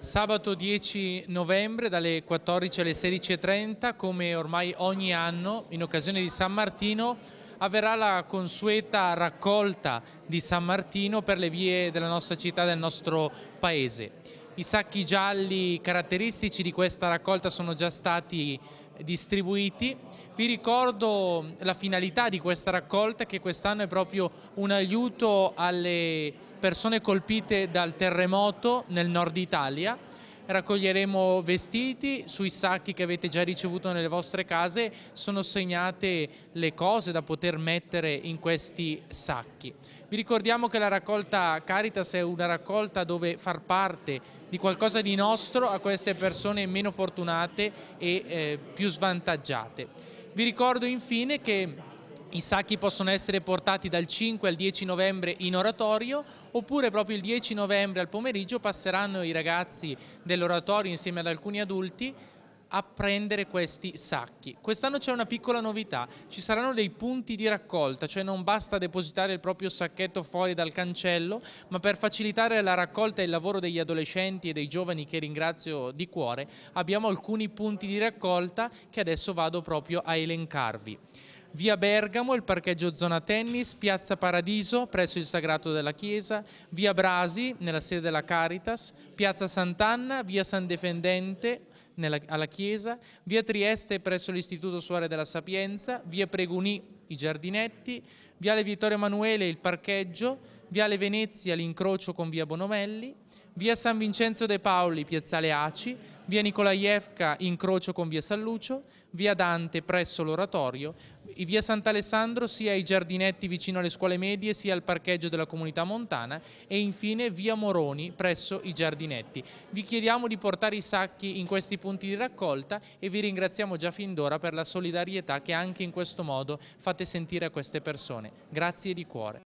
Sabato 10 novembre dalle 14 alle 16.30, come ormai ogni anno, in occasione di San Martino, avverrà la consueta raccolta di San Martino per le vie della nostra città, del nostro paese. I sacchi gialli caratteristici di questa raccolta sono già stati distribuiti. Vi ricordo la finalità di questa raccolta che quest'anno è proprio un aiuto alle persone colpite dal terremoto nel nord Italia. Raccoglieremo vestiti sui sacchi che avete già ricevuto nelle vostre case, sono segnate le cose da poter mettere in questi sacchi. Vi ricordiamo che la raccolta Caritas è una raccolta dove far parte di qualcosa di nostro a queste persone meno fortunate e eh, più svantaggiate. Vi ricordo infine che i sacchi possono essere portati dal 5 al 10 novembre in oratorio oppure proprio il 10 novembre al pomeriggio passeranno i ragazzi dell'oratorio insieme ad alcuni adulti a prendere questi sacchi. Quest'anno c'è una piccola novità, ci saranno dei punti di raccolta, cioè non basta depositare il proprio sacchetto fuori dal cancello, ma per facilitare la raccolta e il lavoro degli adolescenti e dei giovani che ringrazio di cuore, abbiamo alcuni punti di raccolta che adesso vado proprio a elencarvi via Bergamo, il parcheggio zona tennis, piazza Paradiso presso il Sagrato della Chiesa, via Brasi nella sede della Caritas, piazza Sant'Anna, via San Defendente nella, alla Chiesa, via Trieste presso l'Istituto Suore della Sapienza, via Pregunì i giardinetti, viale Vittorio Emanuele il parcheggio, Viale Venezia l'incrocio con via Bonomelli, via San Vincenzo De Paoli, piazzale Aci, via Nicolaievca incrocio con via San Lucio, via Dante presso l'oratorio, via Sant'Alessandro sia ai giardinetti vicino alle scuole medie sia al parcheggio della comunità montana e infine via Moroni presso i giardinetti. Vi chiediamo di portare i sacchi in questi punti di raccolta e vi ringraziamo già fin d'ora per la solidarietà che anche in questo modo fate sentire a queste persone. Grazie di cuore.